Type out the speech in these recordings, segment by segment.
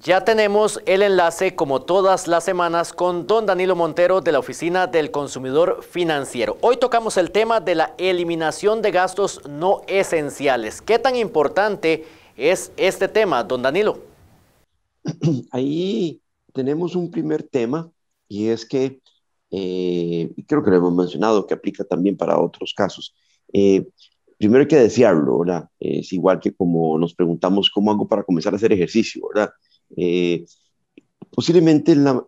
Ya tenemos el enlace, como todas las semanas, con don Danilo Montero de la Oficina del Consumidor Financiero. Hoy tocamos el tema de la eliminación de gastos no esenciales. ¿Qué tan importante es este tema, don Danilo? Ahí tenemos un primer tema y es que, eh, creo que lo hemos mencionado, que aplica también para otros casos. Eh, primero hay que desearlo, ¿verdad? Es igual que como nos preguntamos cómo hago para comenzar a hacer ejercicio, ¿verdad? Eh, posiblemente la,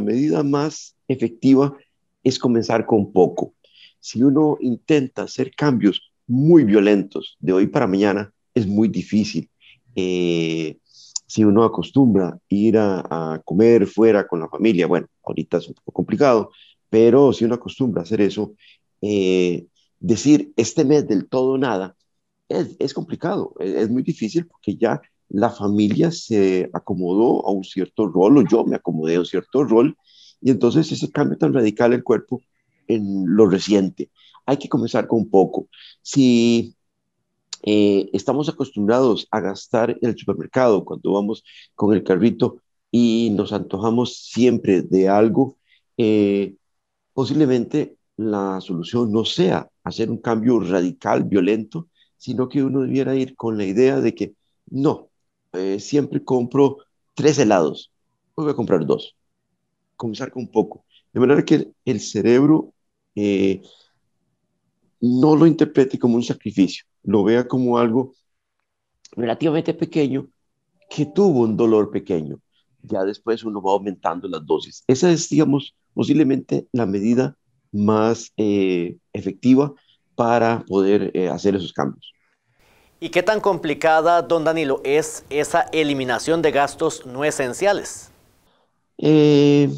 medida más efectiva es comenzar con poco. Si uno intenta hacer cambios muy violentos de hoy para mañana, es muy difícil. Eh, si uno acostumbra ir a, comer fuera con la familia, bueno, ahorita es un poco complicado, pero si uno acostumbra hacer eso, eh, decir este mes del todo nada, es, complicado, es muy difícil porque ya la familia se acomodó a un cierto rol, o yo me acomodé a un cierto rol, y entonces ese cambio tan radical el cuerpo en lo reciente. Hay que comenzar con poco. Si eh, estamos acostumbrados a gastar en el supermercado cuando vamos con el carrito y nos antojamos siempre de algo, eh, posiblemente la solución no sea hacer un cambio radical, violento, sino que uno debiera ir con la idea de que no, eh, siempre compro tres helados. Hoy voy a comprar dos. Comenzar con poco. De manera que el cerebro eh, no lo interprete como un sacrificio, lo vea como algo relativamente pequeño que tuvo un dolor pequeño. Ya después uno va aumentando las dosis. Esa es, digamos, posiblemente la medida más eh, efectiva para poder hacer esos cambios. ¿Y qué tan complicada, don Danilo, es esa eliminación de gastos no esenciales? Eh,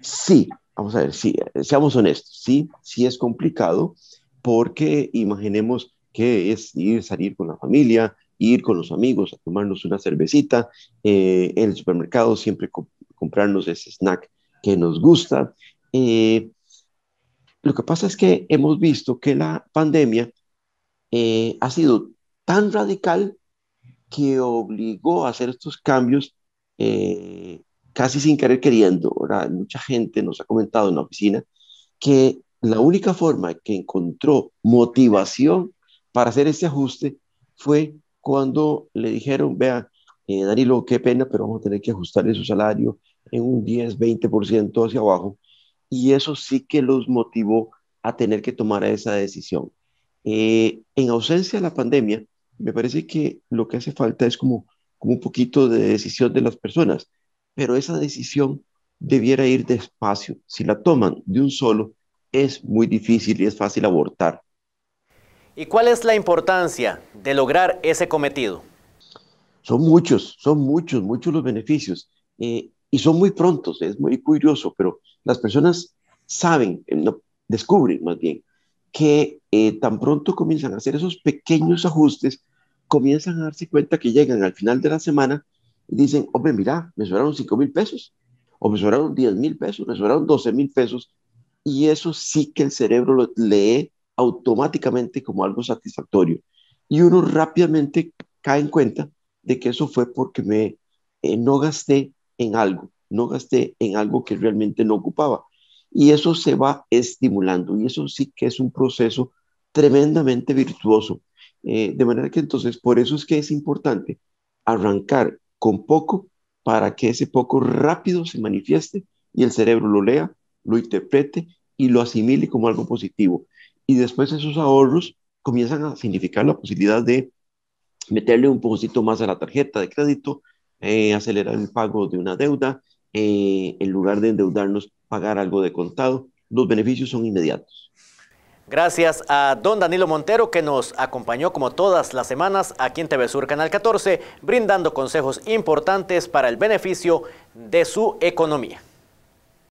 sí, vamos a ver, sí, seamos honestos, sí, sí es complicado porque imaginemos que es ir salir con la familia, ir con los amigos a tomarnos una cervecita, eh, en el supermercado siempre comprarnos ese snack que nos gusta. Eh, lo que pasa es que hemos visto que la pandemia eh, ha sido tan radical que obligó a hacer estos cambios eh, casi sin querer queriendo. Mucha gente nos ha comentado en la oficina que la única forma que encontró motivación para hacer ese ajuste fue cuando le dijeron, vea, Darilo, eh, Danilo, qué pena, pero vamos a tener que ajustarle su salario en un 10, 20% hacia abajo. Y eso sí que los motivó a tener que tomar esa decisión. Eh, en ausencia de la pandemia, me parece que lo que hace falta es como, un poquito de decisión de las personas, pero esa decisión debiera ir despacio. Si la toman de un solo, es muy difícil y es fácil abortar. ¿Y cuál es la importancia de lograr ese cometido? Son muchos, son muchos, muchos los beneficios. Eh, y son muy prontos, es muy curioso, pero las personas saben, eh, no, descubren más bien, que eh, tan pronto comienzan a hacer esos pequeños ajustes, comienzan a darse cuenta que llegan al final de la semana y dicen, hombre, mira, me sobraron 5 mil pesos, o me sobraron 10 mil pesos, me sobraron 12 mil pesos, y eso sí que el cerebro lo lee automáticamente como algo satisfactorio. Y uno rápidamente cae en cuenta de que eso fue porque me eh, no gasté en algo, no gasté en algo que realmente no ocupaba y eso se va estimulando y eso sí que es un proceso tremendamente virtuoso. Eh, de manera que entonces, por eso es que es importante arrancar con poco para que ese poco rápido se manifieste y el cerebro lo lea, lo interprete y lo asimile como algo positivo. Y después esos ahorros comienzan a significar la posibilidad de meterle un poquito más a la tarjeta de crédito, eh, acelerar el pago de una deuda, eh, en lugar de endeudarnos pagar algo de contado. Los beneficios son inmediatos. Gracias a don Danilo Montero que nos acompañó como todas las semanas aquí en TV Sur Canal 14, brindando consejos importantes para el beneficio de su economía.